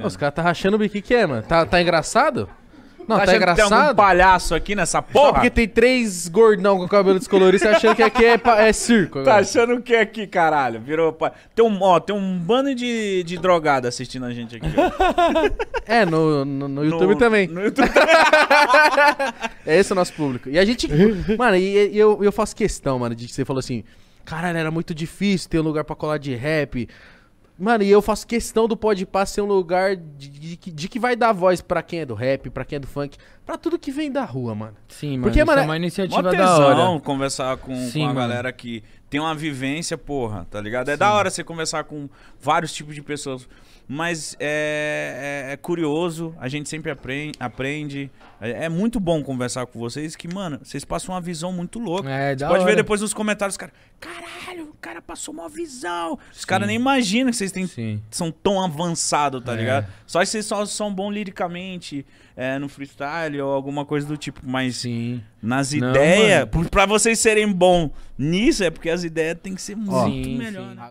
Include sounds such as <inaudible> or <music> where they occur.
acontecendo? Os caras tá rachando o bico. que, é, mano? Tá, tá engraçado? Não, tá, tá engraçado. Tem algum palhaço aqui nessa porra? Só porque tem três gordão com cabelo descolorido, você achando que aqui é, é circo. Tá achando o que aqui, caralho? Virou. Pa... Tem, um, ó, tem um bando de, de drogado assistindo a gente aqui. <laughs> é, no, no, no YouTube no, também. No YouTube também. <laughs> é esse é o nosso público. E a gente. mano, e, e, eu, eu faço questão, mano, de que você falou assim. Caralho, era muito difícil ter um lugar pra colar de rap. Mano, e eu faço questão do Podpah ser um lugar de, de, de, que vai dar voz pra quem é do rap, pra quem é do funk, pra tudo que vem da rua, mano. Sim, mano. Porque, é mano, é uma iniciativa tesão da hora. conversar com, Sim, com a galera que tem uma vivência, porra, tá ligado? É Sim. da hora você conversar com vários tipos de pessoas. Mas é, é, é curioso, a gente sempre aprende. aprende. É, é muito bom conversar com vocês, que, mano, vocês passam uma visão muito louca. É, da pode hora. ver depois nos comentários, cara. Caralho, o cara passou uma visão. Os caras nem imaginam que vocês vocês têm, são tão avançados, tá é. ligado? Só que vocês só são bons liricamente, é, no freestyle ou alguma coisa do tipo. Mas Sim. nas ideias, pra vocês serem bom nisso, é porque as ideias têm que ser muito Sim, melhor. Né?